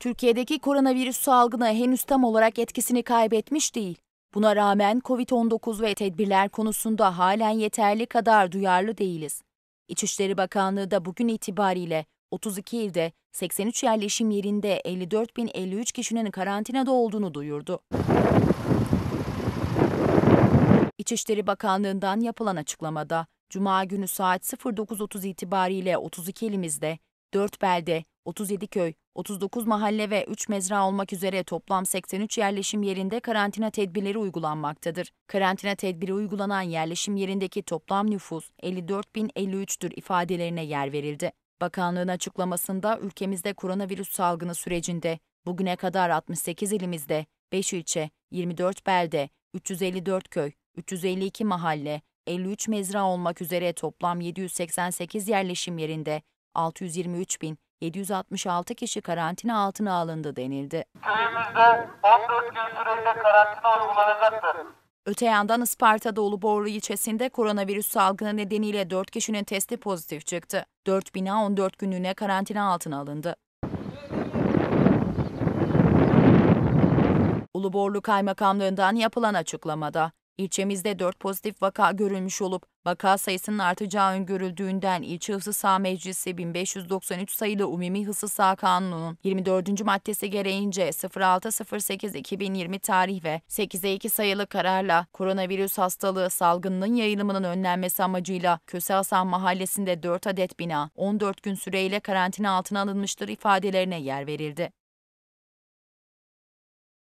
Türkiye'deki koronavirüs salgını henüz tam olarak etkisini kaybetmiş değil. Buna rağmen COVID-19 ve tedbirler konusunda halen yeterli kadar duyarlı değiliz. İçişleri Bakanlığı da bugün itibariyle 32 ilde 83 yerleşim yerinde 54.053 kişinin karantinada olduğunu duyurdu. İçişleri Bakanlığı'ndan yapılan açıklamada Cuma günü saat 09.30 itibariyle 32 ilimizde 4 belde, 37 köy, 39 mahalle ve 3 mezra olmak üzere toplam 83 yerleşim yerinde karantina tedbirleri uygulanmaktadır. Karantina tedbiri uygulanan yerleşim yerindeki toplam nüfus 54.053'tür ifadelerine yer verildi. Bakanlığın açıklamasında ülkemizde koronavirüs salgını sürecinde bugüne kadar 68 ilimizde 5 ilçe, 24 belde, 354 köy, 352 mahalle, 53 mezra olmak üzere toplam 788 yerleşim yerinde 623.766 kişi karantina altına alındı denildi. Köyümüzde 14 gün süreyle karantina uygulanacaktır. Öte yandan Isparta Dolu Borlu ilçesinde koronavirüs salgını nedeniyle 4 kişinin testi pozitif çıktı. 4 bina 14 günlüğüne karantina altına alındı. Uluborlu Kaymakamlığından yapılan açıklamada İlçemizde 4 pozitif vaka görülmüş olup vaka sayısının artacağı öngörüldüğünden ilçe Hıfzı Sağ Meclisi 1593 sayılı Umumi Hıfzı Sağ Kanunu'nun 24. maddesi gereğince 06.08.2020 tarih ve 8'e 2 sayılı kararla koronavirüs hastalığı salgınının yayılımının önlenmesi amacıyla Köse Hasan Mahallesi'nde 4 adet bina 14 gün süreyle karantina altına alınmıştır ifadelerine yer verildi.